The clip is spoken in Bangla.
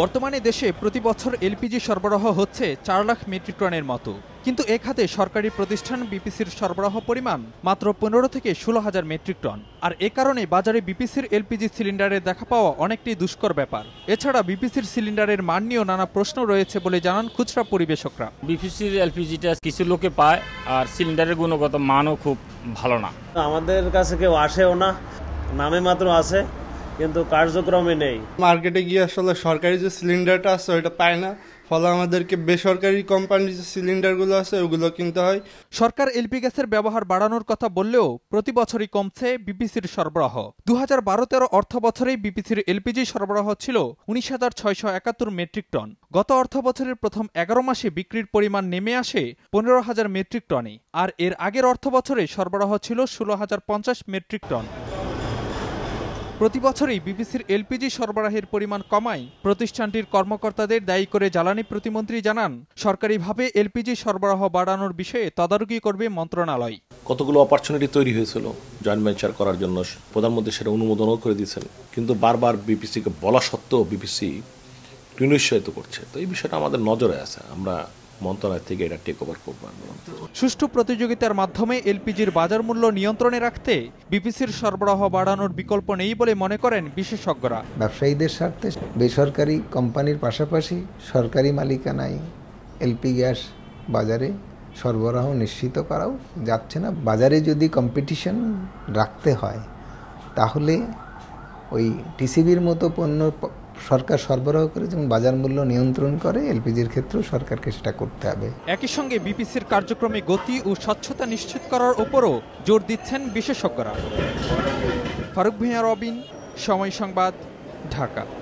বর্তমানে দেশে প্রতি বছর এলপিজি সরবরাহ হচ্ছে চার লাখ মেট্রিক টনের মতো কিন্তু এ খাতে সরকারি প্রতিষ্ঠান বিপিসির সরবরাহ পরিমাণ মাত্র পনেরো থেকে ষোলো হাজার মেট্রিক টন আর এ কারণে বাজারে বিপিসির এলপিজি সিলিন্ডারে দেখা পাওয়া অনেকটাই দুষ্কর ব্যাপার এছাড়া বিপিসির সিলিন্ডারের মান নিয়েও নানা প্রশ্ন রয়েছে বলে জানান খুচরা পরিবেশকরা বিপিসির এলপিজিটা কিছু লোকে পায় আর সিলিন্ডারের গুণগত মানও খুব ভালো না আমাদের কাছে কেউ আসেও না নামে মাত্র আসে কিন্তু কার্যক্রমে নেই মার্কেটে গিয়ে আসলে সরকারি যে সিলিন্ডারটা আছে ওইটা পায় না ফলে আমাদেরকে বেসরকারি কোম্পানির যে সিলিন্ডারগুলো আছে ওগুলো কিনতে হয় সরকার এলপি গ্যাসের ব্যবহার বাড়ানোর কথা বললেও প্রতি বছরই কমছে বিপিসির সরবরাহ দু হাজার বারো তেরো অর্থ বছরেই বিপিসির এলপিজি সরবরাহ ছিল উনিশ হাজার ছয়শ একাত্তর মেট্রিক টন গত অর্থ বছরের প্রথম এগারো মাসে বিক্রির পরিমাণ নেমে আসে পনেরো হাজার মেট্রিক টনে আর এর আগের অর্থ বছরে সরবরাহ ছিল ষোলো হাজার পঞ্চাশ মেট্রিক টন প্রতি বছরই বিবিসির এলপিজি সরবরাহের পরিমাণ কমায় প্রতিষ্ঠানটির কর্মকর্তাদের দায়ী করে জ্বালানি প্রতিমন্ত্রী জানান সরকারিভাবে এলপিজি সরবরাহ বাড়ানোর বিষয়ে তদারকি করবে মন্ত্রণালয় কতগুলো অপরচুনিটি তৈরি হয়েছিল জয়েন্ট ভেঞ্চার করার জন্য প্রধানমন্ত্রী সেটা অনুমোদনও করে দিয়েছেন কিন্তু বারবার বিপিসিকে বলা সত্ত্বেও বিপিসি নিরুৎসাহিত করছে তো এই বিষয়টা আমাদের নজরে আছে আমরা মন্ত্রণালয় থেকে এটা টেক ওভার করবো সুষ্ঠু প্রতিযোগিতার মাধ্যমে এলপিজির বাজার মূল্য নিয়ন্ত্রণে রাখতে বিপিসির সরবরাহ বাড়ানোর বিকল্প নেই বলে মনে করেন বিশেষজ্ঞরা ব্যবসায়ীদের স্বার্থে বেসরকারি কোম্পানির পাশাপাশি সরকারি মালিকানায় এলপি গ্যাস বাজারে সরবরাহ নিশ্চিত করাও যাচ্ছে না বাজারে যদি কম্পিটিশন রাখতে হয় তাহলে ওই টিসিবির মতো পণ্য সরকার সরবরাহ করে যেমন বাজার মূল্য নিয়ন্ত্রণ করে এলপিজির ক্ষেত্রেও সরকারকে সেটা করতে হবে একই সঙ্গে বিপিসির কার্যক্রমে গতি ও স্বচ্ছতা নিশ্চিত করার উপরও জোর দিচ্ছেন বিশেষজ্ঞরা ফারুক ভূঁইয়া রবিন সময় সংবাদ ঢাকা